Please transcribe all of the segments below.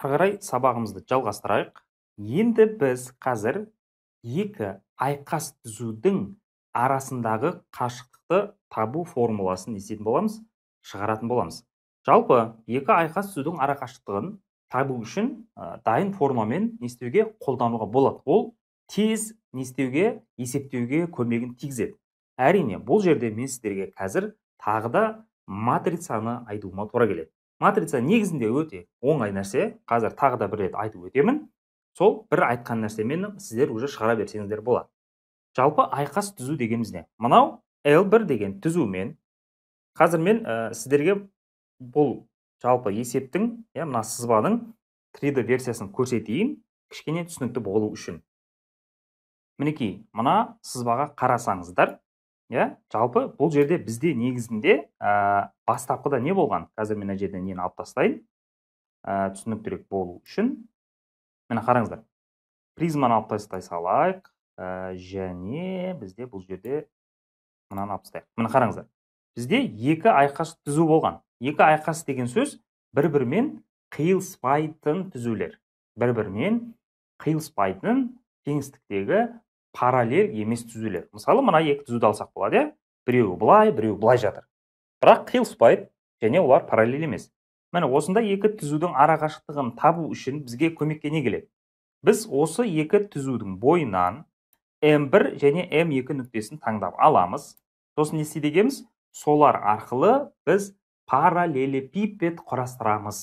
қарай сабағымызды жалғастырайық енді біз қазір екі айқас түзудің арасындағы қашықты табу формуласын не боламыз шығаратын боламыз жалпы екі айқас түзудің арақашықтығын табу үшін дайын формамен не істеуге қолдануға болады ол тез нестеуге, есептеуге көмегін тигізеді әрине бұл жерде мен сіздерге қазір тағы да матрицаны айтуыма тура келеді матрица негізінде өте оңай нәрсе қазір тағы да бір рет айтып өтемін сол бір айтқан нәрсемен сіздер уже шығара берсеңіздер болады жалпы айқас түзу дегеніміз не мынау l бір деген түзумен қазір мен э, сіздерге бұл жалпы есептің иә мына сызбаның 3D версиясын көрсетейін кішкене түсінікті болу үшін мінекей мына сызбаға қарасаңыздар иә жалпы бұл жерде бізде негізінде э, бастапқыда не болған қазір мен мына жерден нені алып тастайын ә, түсініктірек болу үшін міне қараңыздар призманы алып тастай салайық ә, және бізде бұл жерде мынаны алып тастайық міне қараңыздар бізде екі айқас түзу болған екі айқас деген сөз бір бірімен қиылыспайтын түзулер бір бірімен қиылыспайтын кеңістіктегі параллель емес түзулер мысалы мына екі түзуді алсақ болады иә біреуі былай біреуі былай жатыр бірақ қиылыспайды және олар параллель емес міне осындай екі түзудің арақашықтығын табу үшін бізге көмекке не келеді біз осы екі түзудің бойынан м1 және м2 нүктесін таңдап аламыз сосын не істейді екенбіз солар арқылы біз параллелепипед құрастырамыз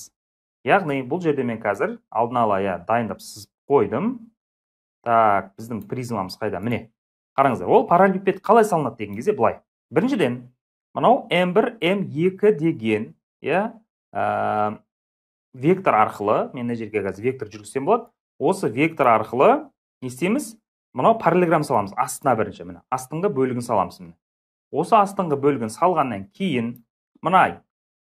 яғни бұл жерде мен қазір алдын ала иә дайындап сызып қойдым так біздің призмамыз қайда міне қараңыздар ол параллелепипед қалай салынады деген кезде былай біріншіден мынау m1 m2 деген иә вектор арқылы мен мына жерге қазір вектор жүргізсем болады осы вектор арқылы не істейміз мынау параллелограмм саламыз астына бірінші міне астыңғы бөлігін саламыз осы астыңғы бөлігін салғаннан кейін мына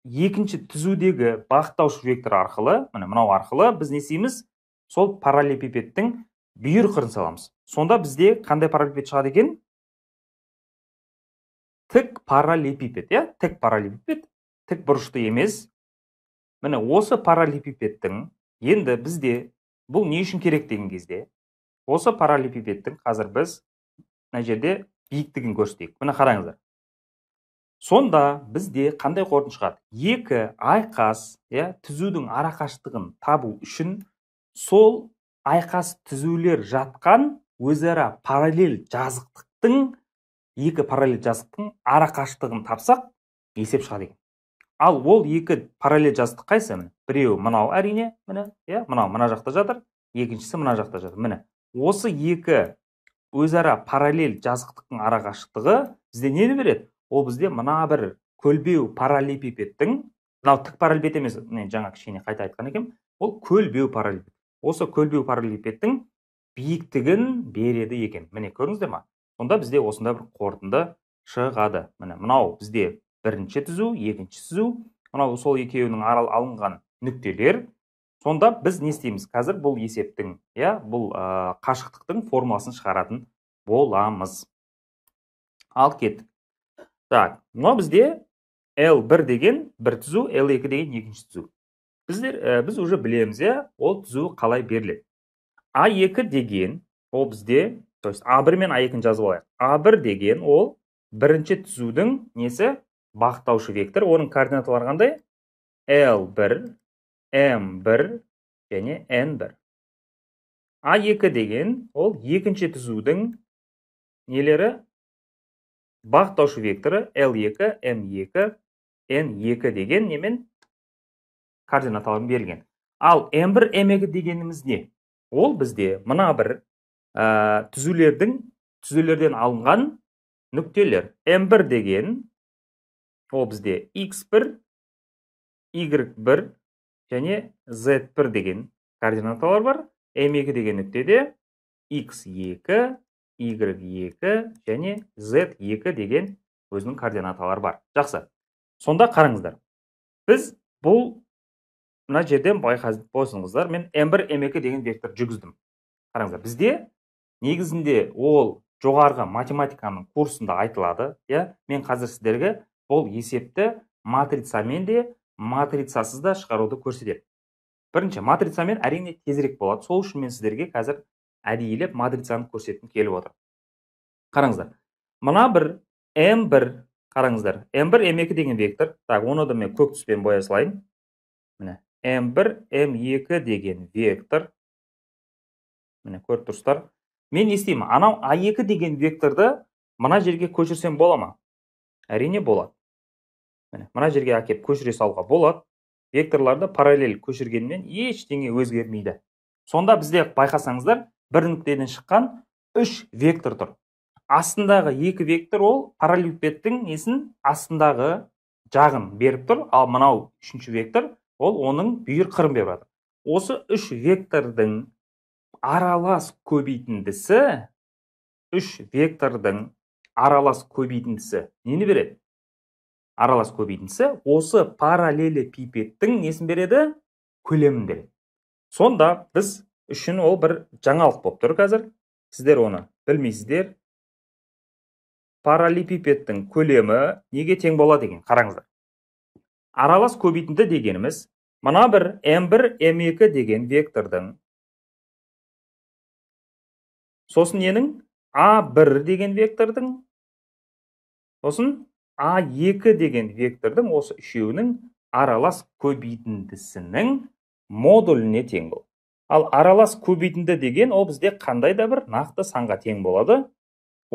екінші түзудегі бағыттаушы вектор арқылы міне мынау арқылы біз не істейміз сол параллелепипедтің бүйір қырын саламыз сонда бізде қандай параллелепипед шығады екен тік параллелепипед иә тік параллелепипед тік бұрышты емес міне осы параллелепипедтің енді бізде бұл не үшін керек деген кезде осы параллелепипедтің қазір біз мына жерде биіктігін көрсетейік міне қараңыздар сонда бізде қандай қорытынды шығады екі айқас иә түзудің арақашықтығын табу үшін сол айқас түзулер жатқан өзара параллель жазықтықтың екі параллель жазықтың ара қашықтығын тапсақ есеп шығады екен ал ол екі параллель жазықтық қайсы міне біреуі мынау әрине міне иә мынау мына жақта жатыр екіншісі мына жақта жатыр міне осы екі өзара параллель жазықтықтың ара қашықтығы бізде нені береді ол бізде мына бір көлбеу параллелепипедтің мынау тік параллелепипед емес мен жаңа кішкене қайта айтқан екенмін ол көлбеу параллелепипед осы көлбеу параллелепипедтің биіктігін береді екен міне көрдіңіздер ма сонда бізде осында бір қорытынды шығады міне мынау бізде бірінші түзу екінші түзу мынау сол екеуінің арал алынған нүктелер сонда біз не істейміз қазір бұл есептің иә бұл қашықтықтың формуласын шығаратын боламыз ал кеттік так мынау бізде L1 деген бір түзу L2 деген екінші түзу біздер біз уже білеміз иә ол түзу қалай беріледі А2 деген ол бізде То А1 мен А2 жазып алайық. А1 деген ол бірінші түзудің несі бақтаушы вектор, оның координаталары қандай? L1, M1 және N1. А2 деген ол екінші түзудің нелері бақтаушы векторы L2, M2, N2 деген немен координаталарын берген. Ал M1, M2 дегеніміз не? Ол бізде мына бір ә, түзулердің түзулерден алынған нүктелер м 1 деген ол бізде x1 y1 және z1 деген координаталар бар м 2 деген нүктеде x2 y2 және z2 деген өзінің координаталар бар жақсы сонда қараңыздар біз бұл мына жерден байқап мен м 1 м 2 деген вектор жүргіздім қараңыздар бізде негізінде ол жоғарғы математиканың курсында айтылады иә мен қазір сіздерге бұл есепті матрицамен де матрицасыз да шығаруды көрсетемін бірінші матрицамен әрине тезірек болады сол үшін мен сіздерге қазір әдейілеп матрицаны көрсеткім келіп отыр қараңыздар мына бір м бір қараңыздар м бір м екі деген вектор так оны да мен көк түспен бояй салайын міне м бір м екі деген вектор міне көріп тұрсыздар мен не істеймін анау а екі деген векторды мына жерге көшірсем бола ма әрине болады міне мына жерге әкеп көшіре салуға болады векторларды параллель көшіргенмен ештеңе өзгермейді сонда бізде байқасаңыздар бір нүктеден шыққан үш вектор тұр астындағы екі вектор ол параллелепипедтің несін астындағы жағын беріп тұр ал мынау үшінші вектор ол оның бүйір қырын беріп жатыр осы үш вектордың аралас көбейтіндісі үш вектордың аралас көбейтіндісі нені береді аралас көбейтіндісі осы пипеттің несін береді көлемін береді сонда біз үшін ол бір жаңалық болып тұр қазір сіздер оны білмейсіздер параллелепипедтің көлемі неге тең болады екен қараңыздар аралас көбейтінді дегеніміз мына бір m1 m2 деген вектордың сосын ненің а 1 деген вектордың сосын а 2 деген вектордың осы үшеуінің аралас көбейтіндісінің модуліне тең бол ал аралас көбейтінді деген ол бізде қандай да бір нақты санға тең болады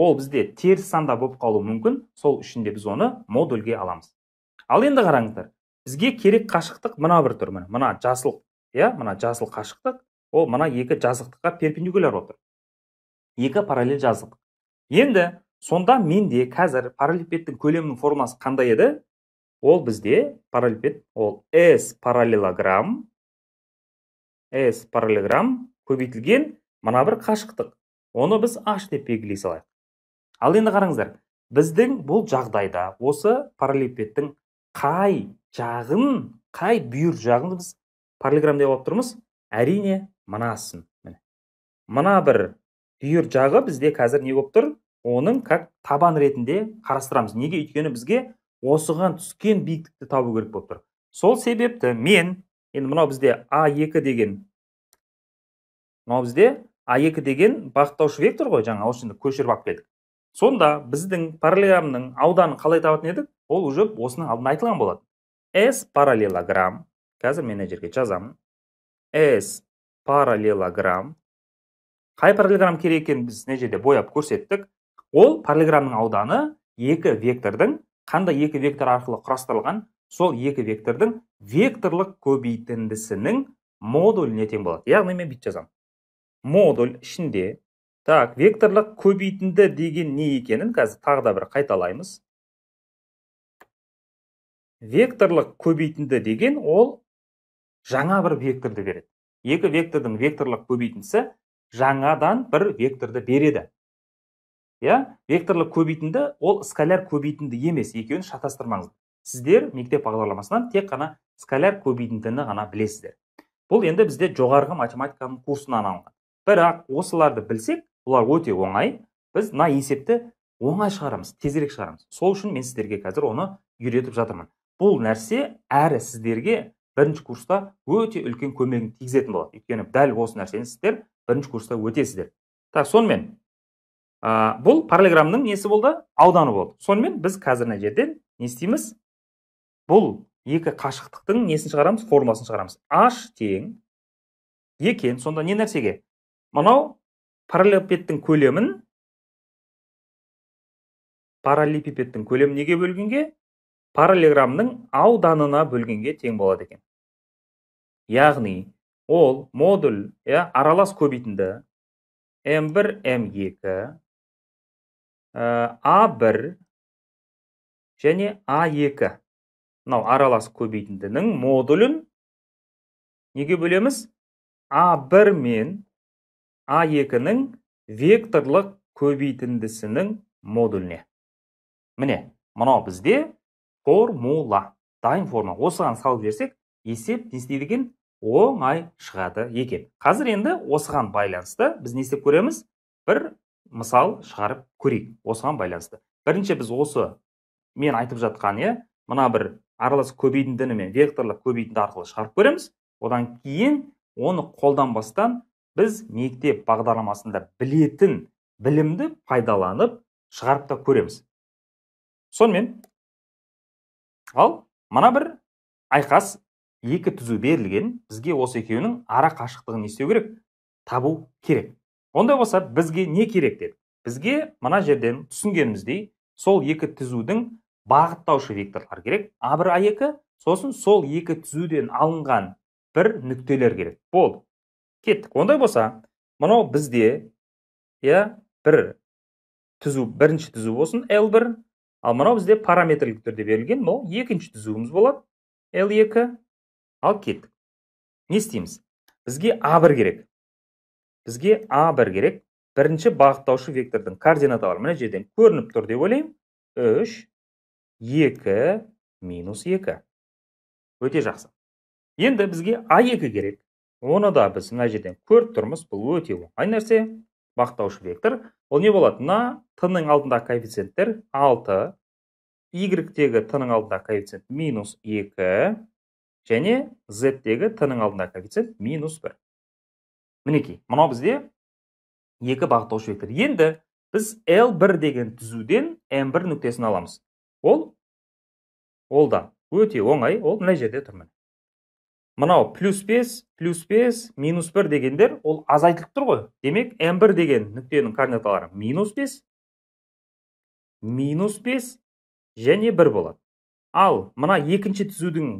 ол бізде теріс санда болып қалуы мүмкін сол үшінде біз оны модульге аламыз ал енді қараңыздар бізге керек қашықтық мына бір түр міне мына жасыл иә мына жасыл қашықтық ол мына екі жазықтыққа перпендикуляр отыр екі параллель жаздық енді сонда менде қазір параллелепипедтің көлемінің формасы қандай еді ол бізде параллелепипед ол s параллелограмм s параллелограмм көбейтілген мына бір қашықтық оны біз h деп белгілей салайық ал енді қараңыздар біздің бұл жағдайда осы параллелепипедтің қай жағын қай бүйір жағын біз параллелограмм деп алып тұрмыз әрине мынасын міне мына бір бүйір жағы бізде қазір не болып тұр оның как табан ретінде қарастырамыз неге өйткені бізге осыған түскен биіктікті табу керек болып тұр сол себепті мен енді мынау бізде а екі деген мынау бізде а екі деген бағыттаушы вектор ғой жаңа осы көшіріп алып келдік сонда біздің параллелограммның ауданын қалай табатын едік ол уже осының алдында айтылған болады. с параллелограмм қазір мен мына жерге жазамын с параллелограмм қай параллелограмм керек екенін біз мына жерде бояп көрсеттік ол параллелограммның ауданы екі вектордың қандай екі вектор арқылы құрастырылған сол екі вектордың векторлық көбейтіндісінің модуліне тең болады яғни мен бүйтіп жазамын модуль ішінде так векторлық көбейтінді деген не екенін қазір тағы да бір қайталаймыз векторлық көбейтінді деген ол жаңа бір векторды береді екі вектордың векторлық көбейтіндісі жаңадан бір векторды береді иә векторлы көбейтінді ол скаляр көбейтінді емес екеуін шатастырмаңыз сіздер мектеп бағдарламасынан тек қана скаляр көбейтіндіні ғана білесіздер бұл енді бізде жоғарғы математиканың курсынан алынған бірақ осыларды білсек бұлар өте оңай біз мына есепті оңай шығарамыз тезірек шығарамыз сол үшін мен сіздерге қазір оны үйретіп жатырмын бұл нәрсе әрі сіздерге бірінші курста өте үлкен көмегін тигізетін болады өйткені дәл осы нәрсені сіздер бірінші курста өтесіздер так сонымен ә, бұл параллелограммның несі болды ауданы болды сонымен біз қазір мына жерден не істейміз бұл екі қашықтықтың несін шығарамыз формуласын шығарамыз h тең екен сонда не нәрсеге мынау параллелепипедтің көлемін параллелепипедтің көлемін неге бөлгенге параллелограммның ауданына бөлгенге тең болады екен яғни ол модуль иә аралас көбейтінді м1 м2 а1 және а2 мынау аралас көбейтіндінің модулін неге бөлеміз а1 мен а2-нің векторлық көбейтіндісінің модуліне міне мынау бізде формула дайын формула осыған салып берсек, есеп не істейді оңай шығады екен қазір енді осыған байланысты біз не істеп көреміз бір мысал шығарып көрейік осыған байланысты бірінші біз осы мен айтып жатқан иә мына бір аралас көбейтіндіні мен векторлық көбейтінді арқылы шығарып көреміз одан кейін оны қолданбастан біз мектеп бағдарламасында білетін білімді пайдаланып шығарып та көреміз сонымен ал мына бір айқас екі түзу берілген бізге осы екеуінің ара қашықтығын не істеу керек табу керек ондай болса бізге не керек деді бізге мына жерден түсінгеніміздей сол екі түзудің бағыттаушы векторлары керек а бір а екі сосын сол екі түзуден алынған бір нүктелер керек болды кеттік ондай болса мынау бізде иә бір түзу бірінші түзу болсын l бір ал мынау бізде параметрлік түрде берілген мынау екінші түзуіміз болады l екі Ал кеттік не істейміз бізге а бір керек бізге а бір керек бірінші бағыттаушы вектордың координаталары мына жерден көрініп тұр деп ойлаймын үш екі минус екі өте жақсы енді бізге а екі керек оны да біз мына жерден көріп тұрмыз бұл өте оңай нәрсе бағыттаушы вектор ол не болады мына т ның алдындағы коэффициенттер алты y-тегі т ның алдындағы коэффициент минус екі және z дегі t-ның алдындағы коэффициент минус бір мінекей мынау бізде екі бағыттаушы вектор енді біз l1 деген түзуден m1 нүктесін аламыз ол ол да өте оңай ол мына жерде тұр міне мынау плюс 5 плюс 5 минус 1 дегендер ол азайтылып тұр ғой демек m1 деген нүктенің координаталары минус 5 минус 5 және 1 болады ал мына екінші түзудің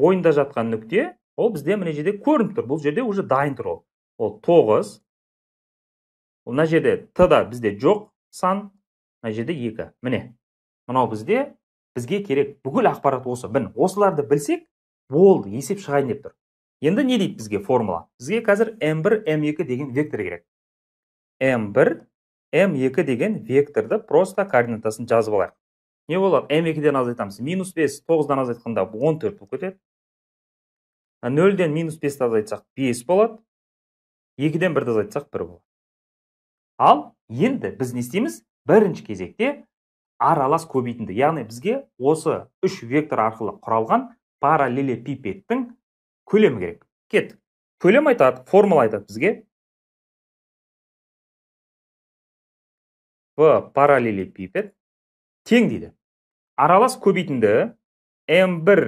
бойында жатқан нүкте ол бізде мына жерде көрініп тұр бұл жерде уже дайын тұр ол ол тоғыз мына жерде т да бізде жоқ сан мына жерде екі міне мынау бізде бізге керек бүкіл ақпарат осы міне осыларды білсек болды есеп шығайын деп тұр енді не дейді бізге формула бізге қазір m1 m2 деген вектор керек m1 m2 деген векторды просто координатасын жазып алайық не болады м екіден азайтамыз минус бес тоғыздан азайтқанда он төрт болып кетеді нөлден минус бесті азайтсақ бес болады екіден бірді азайтсақ бір болады ал енді біз не істейміз бірінші кезекте аралас көбейтінді яғни бізге осы үш вектор арқылы құралған параллелепипедтің көлемі керек кеттік көлем айтады формула айтады бізге в параллелепипед тең дейді аралас көбейтінді м1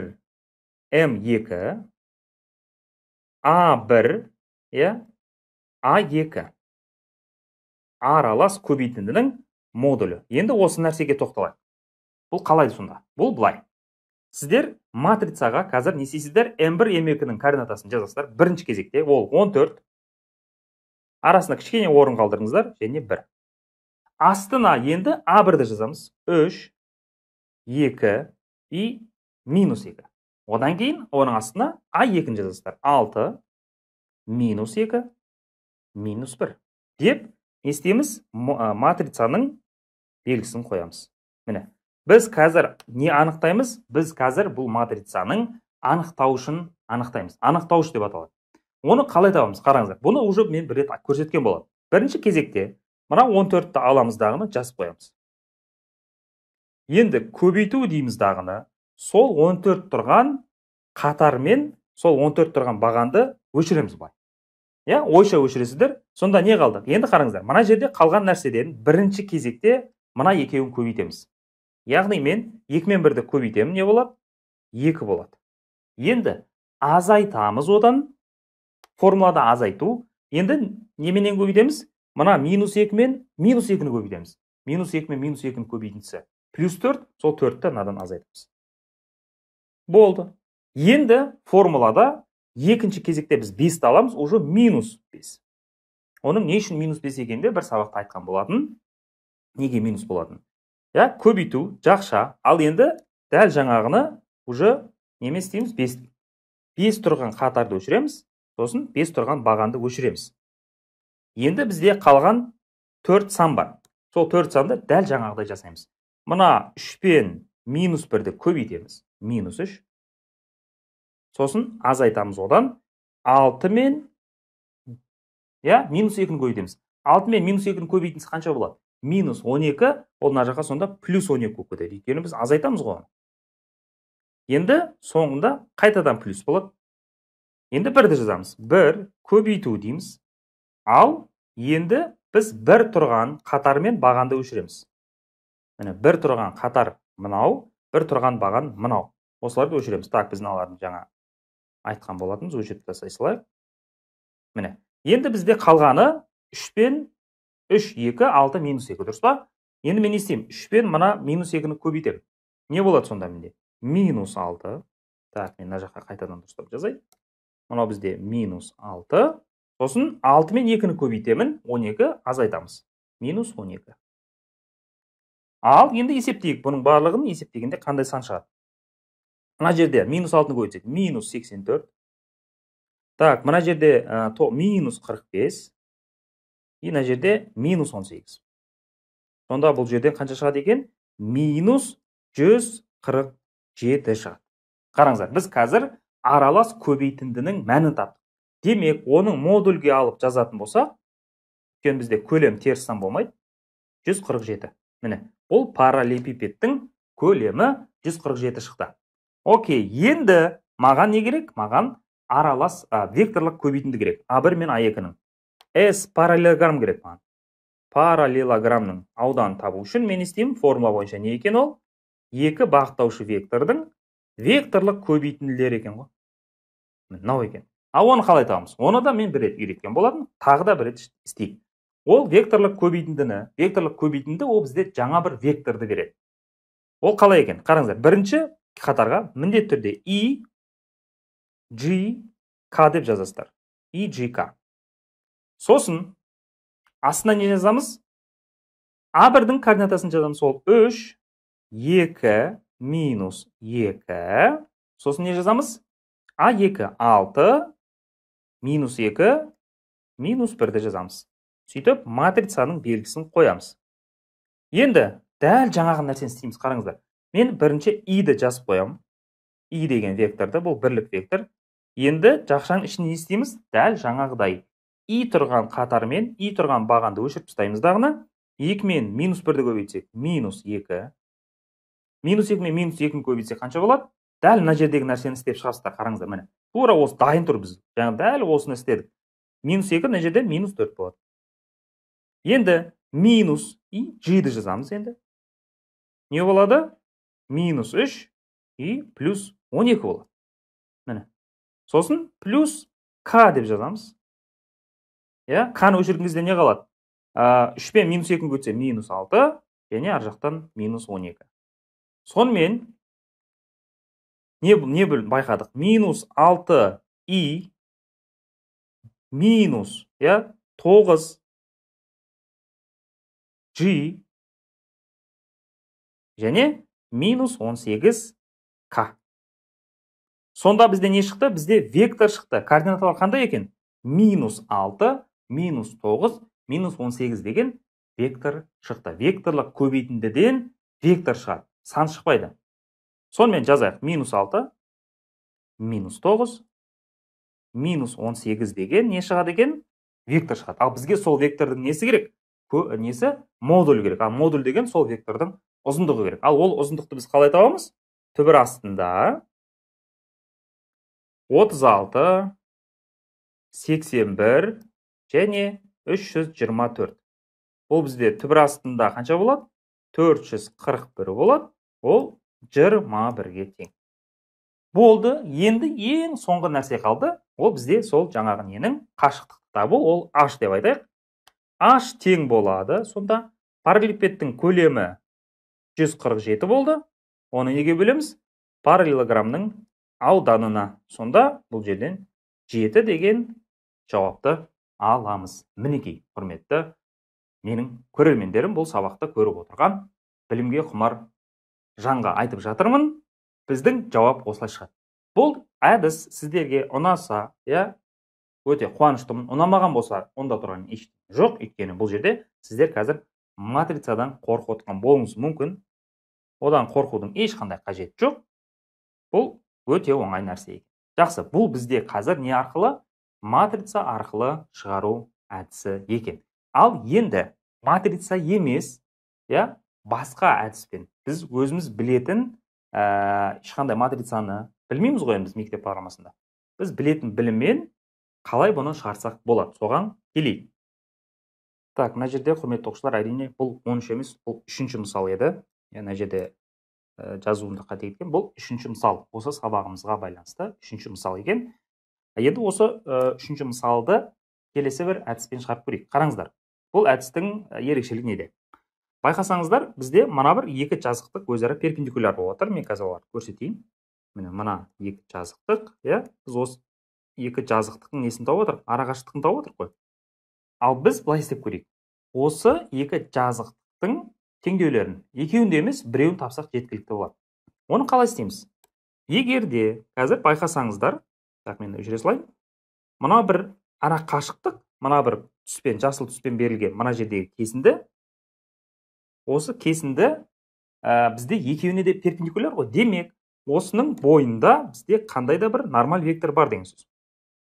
м2 а1 иә а2 аралас көбейтіндінің модулі енді осы нәрсеге тоқталайық бұл қалай сонда бұл былай сіздер матрицаға қазір не істейсіздер м1 м2-нің координатасын жазасыздар бірінші кезекте ол 14 арасына кішкене орын қалдырыңыздар және 1 астына енді а бірді жазамыз үш екі и минус екі одан кейін оның астына а екіні жазасыздар алты минус екі минус бір деп не істейміз матрицаның белгісін қоямыз міне біз қазір не анықтаймыз біз қазір бұл матрицаның анықтаушын анықтаймыз анықтауыш деп аталады оны қалай табамыз қараңыздар бұны уже мен бір рет көрсеткен болатын бірінші кезекте мына 14-ті аламыз дағыны жазып қоямыз енді көбейту дейміз дағыны сол 14 тұрған қатармен сол 14 тұрған бағанды өшіреміз бай. иә ойша өшіресіздер сонда не қалды енді қараңыздар мына жерде қалған нәрседен бірінші кезекте мына екеуін көбейтеміз яғни мен екі мен бірді көбейтемін не болады екі болады енді азайтамыз одан формулада азайту енді неменен көбейтеміз мына минус мен минус екіні көбейтеміз минус екі мен минус екінің көбейтіндісі плюс төрт сол төртті мынадан азайтамыз болды енді формулада екінші кезекте біз бесті аламыз уже минус бес оның не үшін минус бес екенін де бір сабақта айтқан болатын неге минус болатын иә көбейту жақша ал енді дәл жаңағыны уже неме істейміз бес бес тұрған қатарды өшіреміз сосын бес тұрған бағанды өшіреміз енді бізде қалған төрт сан бар сол төрт санды дәл жаңағыдай жасаймыз мына үшпен минус бірді көбейтеміз минус үш сосын азайтамыз одан алты мен иә минус екіні көбейтеміз алты мен минус екіні көбейтіндісі қанша болады минус он екі ол мына жаққа сонда плюс он екі болып кетеді өйткені біз азайтамыз ғой енді соңында қайтадан плюс болады енді бірді жазамыз бір көбейту дейміз ал енді біз бір тұрған қатармен бағанды өшіреміз міне бір тұрған қатар мынау бір тұрған баған мынау осыларды өшіреміз так біздің алардың жаңа айтқан болатынбыз өшіріп тастай салайық міне енді бізде қалғаны пен үш екі алты минус екі дұрыс па енді мен не істеймін пен мына минус екіні көбейтемін не болады сонда менде минус алты так мен мына жаққа қайтадан дұрыстап жазайын мынау бізде минус алты Осын 6 мен 2-ні көбейтемін 12 азайтамыз минус 12. ал енді есептейік бұның барлығын есептегенде қандай сан шығады мына жерде минус 6-ны көбейтсек минус 84. так мына жерде минус 45. и мына жерде минус 18. сонда бұл жерден қанша шығады екен минус 147 шығады қараңыздар біз қазір аралас көбейтіндінің мәнін таптық демек оның модульге алып жазатын болсақ өйткені бізде көлем теріс сан болмайды 147 міне бұл параллелепипедтің көлемі 147 шықты окей енді маған не керек маған аралас векторлық көбейтінді керек а1 мен а2-нің с параллелограмм керек маған параллелограммның ауданын табу үшін мен не формула бойынша не екен ол екі бағыттаушы вектордың векторлық көбейтінділері екен ғой мынау екен а оны қалай табамыз оны да мен бір рет үйреткен болатынмын тағы да бір рет істейік ол векторлық көбейтіндіні векторлық көбейтінді ол бізде жаңа бір векторды береді ол қалай екен қараңыздар бірінші қатарға міндетті түрде и g к деп жазасыздар и g к сосын астына не жазамыз а бірдің координатасын жазамыз ол үш екі минус екі сосын не жазамыз а екі алты минус 2 минус 1-ді жазамыз сөйтіп матрицаның белгісін қоямыз енді дәл жаңағы нәрсені істейміз қараңыздар мен бірінші иді жазып қоямын и деген векторды бұл бірлік вектор енді жақшаның ішін істейміз дәл жаңағыдай и тұрған қатар мен, и тұрған бағанды өшіріп тастаймыз Екі мен минус бірді көбейтсек минус екі минус 2 мен минус екіні көбейтсек қанша болады дәл мына жердегі нәрсені істеп шығасыздар қараңыздар міне тура осы дайын тұр біз жаңа дәл осыны істедік минус екі мына жерде минус төрт болады енді минус и джиді жазамыз енді не болады минус үш и плюс он екі болады міне сосын плюс к деп жазамыз иә ны өшірген кезде не қалады үш пен минус екіні көтсе минус алты және ар жақтан минус он екі сонымен не, не байқадық минус 6 и минус иә g және минус 18 к сонда бізде не шықты бізде вектор шықты координаталар қандай екен минус 6 минус 9 минус 18 деген вектор шықты векторлық көбейтіндіден вектор шығады сан шықпайды сонымен жазайық минус алты минус тоғыз минус он деген не шығады екен вектор шығады ал бізге сол вектордың несі керек Кө, несі модуль керек ал модуль деген сол вектордың ұзындығы керек ал ол ұзындықты біз қалай табамыз түбір астында 36 81 және 324 Ол бізде түбір астында қанша болады 441 болады ол жиырма бірге тең болды енді ең соңғы нәрсе қалды ол бізде сол жаңағы ненің қашықтықты табу ол h деп айтайық h тең болады сонда параллелепипедтің көлемі 147 болды оны неге бөлеміз параллелограммның ауданына сонда бұл жерден 7 деген жауапты аламыз мінекей құрметті менің көрермендерім бұл сабақты көріп отырған білімге құмар жанға айтып жатырмын біздің жауап осылай шығады бұл әдіс сіздерге ұнаса иә өте қуаныштымын ұнамаған болса онда тұрған ештеңе жоқ өйткені бұл жерде сіздер қазір матрицадан қорқып отырған болуыңыз мүмкін одан қорқудың ешқандай қажеті жоқ бұл өте оңай нәрсе екен жақсы бұл бізде қазір не арқылы матрица арқылы шығару әдісі екен ал енді матрица емес иә басқа әдіспен біз өзіміз білетін ә, ешқандай матрицаны білмейміз ғой біз мектеп бағдарламасында біз білетін біліммен қалай бұны шығарсақ болады соған келейік так мына жерде құрметті оқушылар әрине бұл он емес бұл үшінші мысал еді мына жерде ә, э, жазуымда қате кеткен бұл үшінші мысал осы сабағымызға байланысты үшінші мысал екен енді осы э, үшінші мысалды келесі бір әдіспен шығарып көрейік қараңыздар бұл әдістің ерекшелігі неде байқасаңыздар бізде мына бір екі жазықтық өзара перпендикуляр болып жатыр мен қазір оларды көрсетейін міне мына екі жазықтық иә біз осы екі жазықтықтың несін тауып отырық арақашықтығын тауып отырық қой ал біз былай істеп көрейік осы екі жазықтықтың теңдеулерін екеуін де емес біреуін тапсақ жеткілікті болады оны қалай істейміз егер де қазір байқасаңыздар так мен өшіре салайын мына бір ара қашықтық мына бір түспен жасыл түспен берілген мына жердегі кесінді осы кесінді ә, бізде екеуіне де перпендикуляр ғой демек осының бойында бізде қандай да бір нормаль вектор бар деген сөз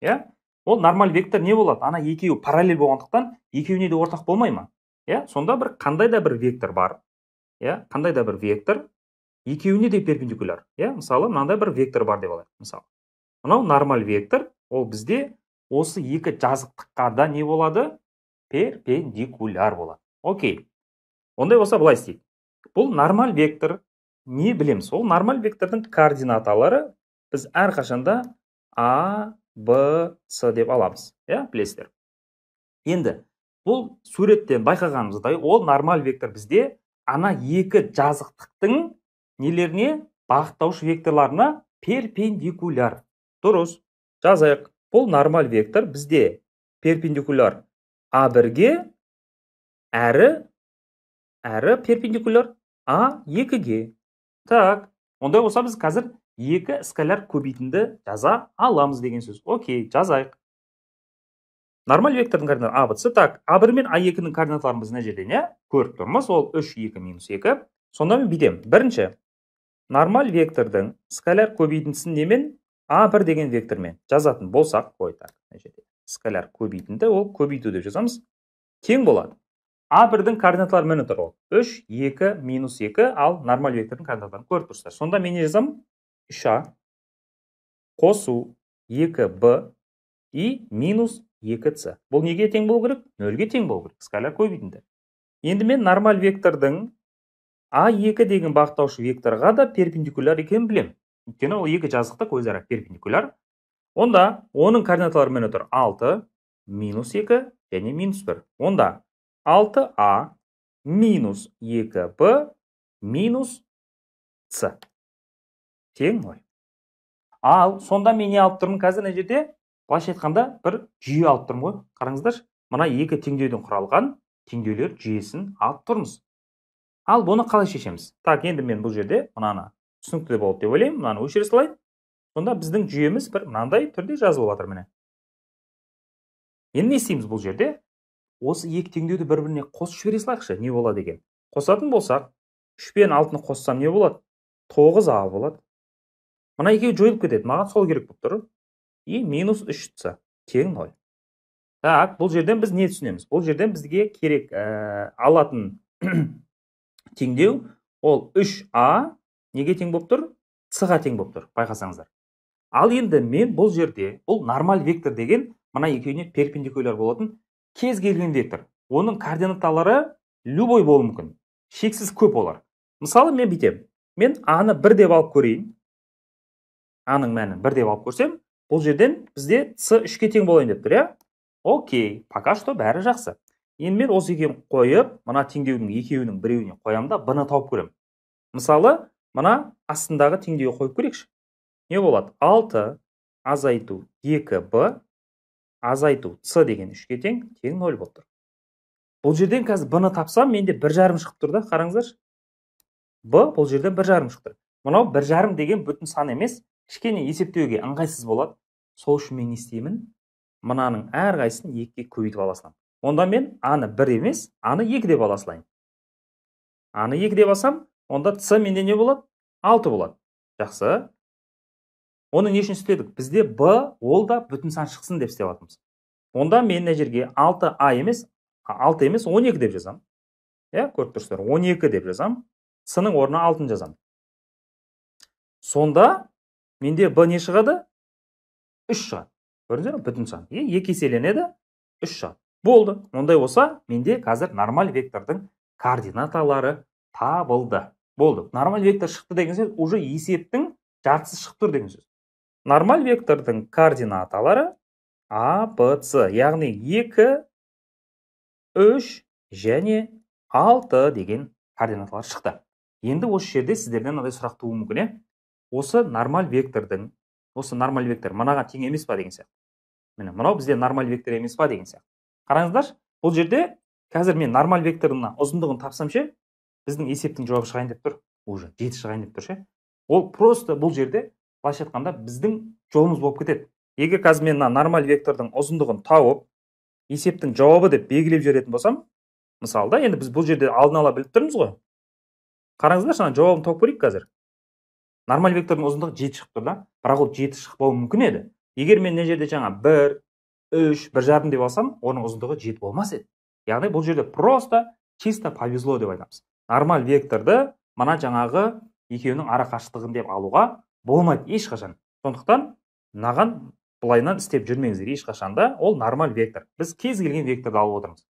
иә ол нормаль вектор не болады ана екеуі параллель болғандықтан екеуіне де ортақ болмай ма иә сонда бір қандай да бір вектор бар иә қандай да бір вектор екеуіне де перпендикуляр иә мысалы мынандай бір вектор бар деп алайық мысалы мынау нормаль вектор ол бізде осы екі жазықтыққа да не болады перпендикуляр болады окей ондай болса былай істейік бұл нормаль вектор не білеміз ол нормаль вектордың координаталары біз әрқашанда а б с деп аламыз иә білесіздер енді бұл суреттен байқағанымыздай ол нормаль вектор бізде ана екі жазықтықтың нелеріне бағыттаушы векторларына перпендикуляр дұрыс жазайық бұл нормаль вектор бізде перпендикуляр а бірге әрі әрі перпендикуляр а екіге так ондай болса біз қазір екі скаляр көбейтінді жаза аламыз деген сөз окей жазайық нормаль вектордың координаты а бц так а бір мен а екінің координаталарын біз мына жерден иә көріп тұрмыз ол үш екі минус екі сонда мен бірінші нормаль вектордың скаляр көбейтіндісін немен а бір деген вектормен жазатын болсақ ой так жерде скаляр көбейтінді ол көбейту деп жазамыз тең болады а 1 дің координаталары мен тұр ол. 3, 2, минус 2, ал нормал вектордың координаталарын көріп тұрсыздар. Сонда мен не жазамын? 3A қосу 2B и минус 2C. Бұл неге тең болу керек? 0-ге тең болу керек. Скалар көбейтінді. Енді мен нормал вектордың A2 деген бақтаушы векторға да перпендикуляр екенін білем. Өйткені ол екі жазықта көзара перпендикуляр. Онда оның координаталары мен тұр. 6, минус 2 және минус 1. Онда 6 а минус 2b минус c тең ғой ал сонда мен не алып тұрмын қазір мына жерде былайша айтқанда бір жүйе алып тұрмын ғой қараңыздаршы мына екі теңдеуден құралған теңдеулер жүйесін алып тұрмыз ал бұны қалай шешеміз так енді мен бұл жерде мынаны түсінікті болды деп ойлаймын мынаны өшіре салайын сонда біздің жүйеміз бір мынандай түрде жазылып жатыр міне енді не істейміз бұл жерде осы екі теңдеуді бір біріне қосып жібере салайықшы не болады екен қосатын болсақ үш пен алтыны қоссам не болады тоғыз а болады мына екеуі жойылып кетеді маған сол керек болып тұр и минус үш с тең ноль так бұл жерден біз не түсінеміз бұл жерден бізге керек ә, алатын теңдеу ол үш а неге тең болып тұр с ға тең болып тұр байқасаңыздар ал енді мен бұл жерде бұл нормаль вектор деген мына екеуіне перпендикуляр болатын кез келген вектор оның координаталары любой болуы мүмкін шексіз көп олар мысалы мен бүйтемін мен аны бір деп алып көрейін Аның мәнін бір деп алып көрсем бұл жерден бізде с үшке тең болайын деп тұр иә окей пока что бәрі жақсы енді мен осы екеуін қойып мына теңдеудің екеуінің біреуіне қоямын да б ны тауып көремін мысалы мына астындағы теңдеуге қойып көрейікші не болады 6 азайту 2 б азайту с деген үшке тең тең нөл болып тұр бұл жерден қазір б ны тапсам менде бір жарым шығып тұр да қараңыздаршы б бұл жерден бір жарым шығып тұр мынау бір жарым деген бүтін сан емес кішкене есептеуге ыңғайсыз болады сол үшін мен не істеймін мынаның әрқайсысын екіге көбейтіп ала саламын онда мен аны бір емес аны екі деп ала салайын аны екі деп алсам онда с менде не болады алты болады жақсы оны не үшін істедік бізде б ол да бүтін сан шықсын деп істеп жатырмыз онда мен мына жерге 6 а емес 6 емес 12 деп жазамын иә көріп тұрсыздар 12 деп жазамын с ның орнына алтын жазамын сонда менде б не шығады үш шығады көрдіңіздер ма бүтін сан иә екі еселенеді үш шығады болды ондай болса менде қазір нормаль вектордың координаталары табылды болды нормаль вектор шықты деген сөз уже есептің жартысы шығып тұр деген сөз нормаль вектордың координаталары а б с яғни 2 3 және 6 деген координаталар шықты енді осы жерде сіздерден мынандай сұрақ тууы мүмкін иә осы нормаль вектордың осы нормаль вектор мынаған тең емес па деген сияқты міне мынау бізде нормаль вектор емес па деген сияқты қараңыздаршы бұл жерде қазір мен нормаль векторына ұзындығын тапсам біздің есептің жауабы шығайын деп тұр уже жеті шығайын деп тұр ше ол просто бұл жерде былайша айтқанда біздің жолымыз болып кетеді егер қазір мен мына нормаль вектордың ұзындығын тауып есептің жауабы деп белгілеп жіберетін болсам мысалы да енді біз бұл жерде алдын ала біліп тұрмыз ғой қараңыздаршы ана жауабын тауып көрейік қазір нормаль вектордың ұзындығы жеті шығып тұр да бірақ ол жеті шықпауы мүмкін еді егер мен мына жерде жаңа бір үш бір жарым деп алсам оның ұзындығы жеті болмас еді яғни бұл жерде просто чисто повезло деп айтамыз нормаль векторды мына жаңағы екеуінің ара деп алуға болмайды ешқашан сондықтан мынаған былайынан істеп жүрмеңіздер ешқашан да ол нормаль вектор біз кез келген векторды алып отырмыз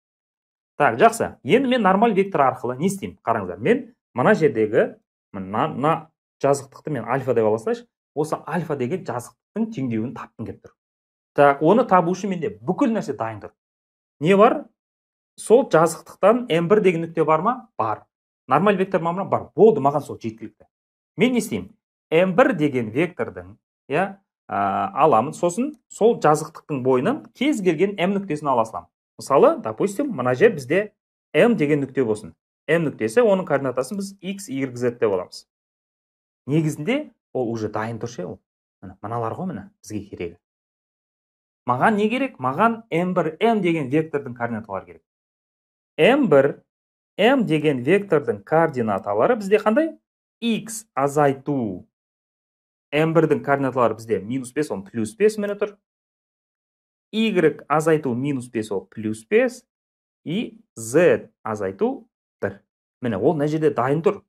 так жақсы енді мен нормаль вектор арқылы не істеймін қараңыздар мен мына жердегі мына жазықтықты мен альфа деп ала осы альфа деген жазықтықтың теңдеуін тапқым келіп тұр так оны табу үшін менде бүкіл нәрсе дайын тұр не бар сол жазықтықтан м1 деген нүкте бар ма бар нормаль вектор бар ма бар болды маған сол жеткілікті мен не істеймін м 1 деген вектордың иә аламын сосын сол жазықтықтың бойынан кез келген м нүктесін ала мысалы допустим мына жер бізде м деген нүкте болсын м нүктесі оның координатасын біз x y z деп аламыз негізінде ол уже дайын тұр ше иә, ол мыналар ғой міне бізге керегі маған не керек маған м 1 М деген вектордың координаталары керек м 1 м деген вектордың координаталары бізде қандай x азайту m1-дің координаталары бізде минус 5 оны плюс 5 міне тұр y азайту минус 5 ол плюс 5 и z азайту 1 міне ол нәжеде жерде дайын тұр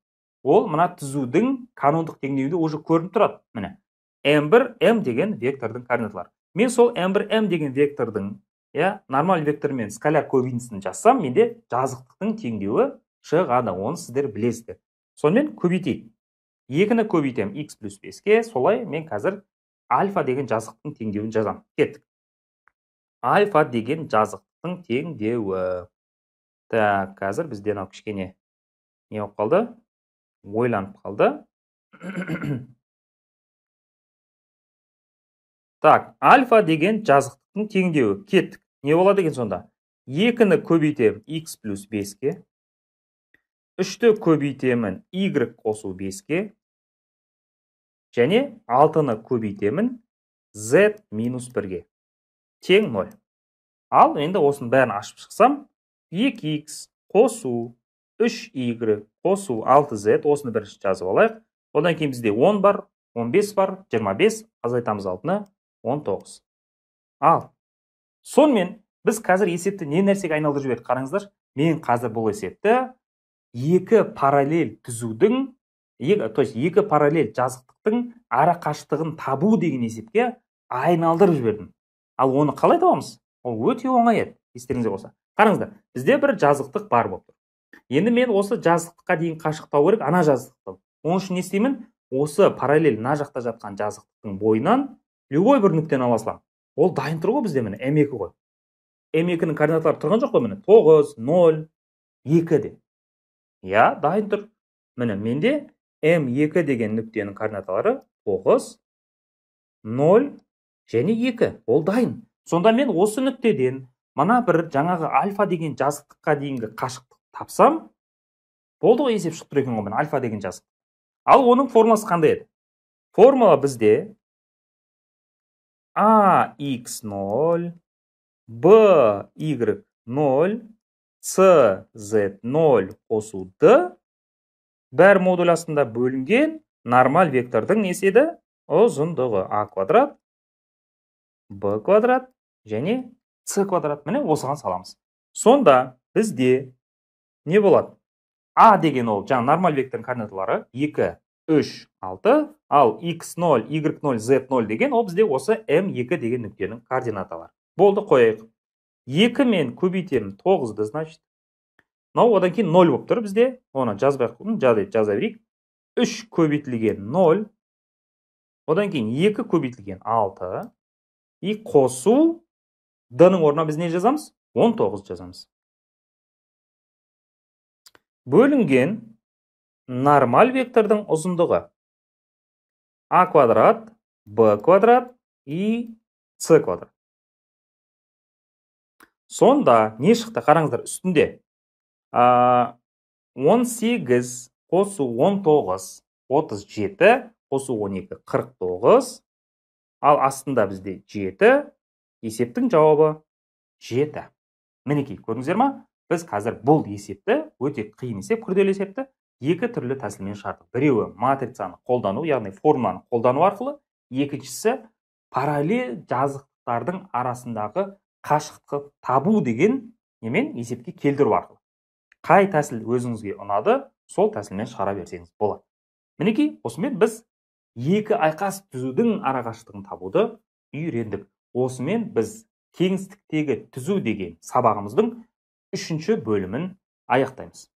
ол мына түзудің канондық теңдеуінде уже көрініп тұрады міне m1 m деген вектордың координаталары мен сол m1 m деген вектордың я, нормаль вектормен скаляр көбинісін жазсам менде жазықтықтың теңдеуі шығады оны сіздер білесіздер сонымен екіні көбейтемін x плюс беске солай мен қазір альфа деген жазықтың теңдеуін жазам. кеттік альфа деген жазықтың теңдеуі так қазір бізден мынау кішкене не болып қалды ойланып қалды так альфа деген жазықтың теңдеуі кеттік не болады екен сонда екіні көбейтемін x плюс беске үшті көбейтемін y қосу беске және 6-ны көбейтемін z минус 1-ге. тең 0. ал енді осының бәрін ашып шықсам 2x қосу 3y қосу 6z осыны бірінші жазып алайық одан кейін бізде 10 бар 15 бар 25 азайтамыз алтыны 19 ал сонымен біз қазір есепті не нәрсеге айналдырып жібердік қараңыздар? мен қазір бұл есепті 2 параллель түзудің екі, то есть екі параллель жазықтықтың ара қашықтығын табу деген есепке айналдырып жібердім ал оны қалай табамыз ол өте оңай еді естеріңізде болса қараңыздар бізде бір жазықтық бар болып тұр енді мен осы жазықтыққа дейін қашықтау керек ана жазықтықты оның үшін не істеймін осы параллель мына жақта жатқан жазықтықтың бойынан любой бір нүктені ала саламын ол дайын тұр ғой бізде міне м екі ғой м екінің координаталары тұрған жоқ қой міне тоғыз ноль екі де иә дайын тұр міне менде М2 деген нүктенің координаталары 9, 0 және 2. Ол дайын. Сонда мен осы нүктеден мана бір жаңағы альфа деген жазықтыққа дейінгі қашықтықты тапсам, болды ғой есеп шығып тұр екен ғой альфа деген жазықтық. Ал оның формуласы қандай еді? Формула бізде AX0 BY0 CZ0 қосу Бәр модуль астында бөлінген нормаль вектордың неседі ұзындығы а квадрат б квадрат және с квадрат міне осыған саламыз сонда бізде не болады а деген ол жаңа нормаль вектордың координаталары 2 3 6 ал x 0 y 0 z 0 деген ол бізде осы м 2 деген нүктенің координаталары болды қояйық 2 мен көбейтемін 9-ды значит мынау одан кейін 0 болып тұр бізде оны жазбай ақ қойдым жаза берейік үш көбейтілген ноль одан кейін екі көбейтілген 6, и қосу д ның орнына біз не жазамыз 19 жазамыз бөлінген нормаль вектордың ұзындығы а квадрат б квадрат и с квадрат сонда не шықты қараңыздар үстінде он сегіз қосу он тоғыз отыз жеті қосу он екі ал астында бізде жеті есептің жауабы жеті мінекей көрдіңіздер ма біз қазір бұл есепті өте қиын есеп күрделі есепті екі түрлі тәсілмен шығардық біреуі матрицаны қолдану яғни формуланы қолдану арқылы екіншісі параллель жазықтардың арасындағы қашықтықты табу деген немен есепке келтіру арқылы қай тәсіл өзіңізге ұнады сол тәсілмен шығара берсеңіз болады мінекей осымен біз екі айқас түзудің арақашықтығын табуды үйрендік осымен біз кеңістіктегі түзу деген сабағымыздың үшінші бөлімін аяқтаймыз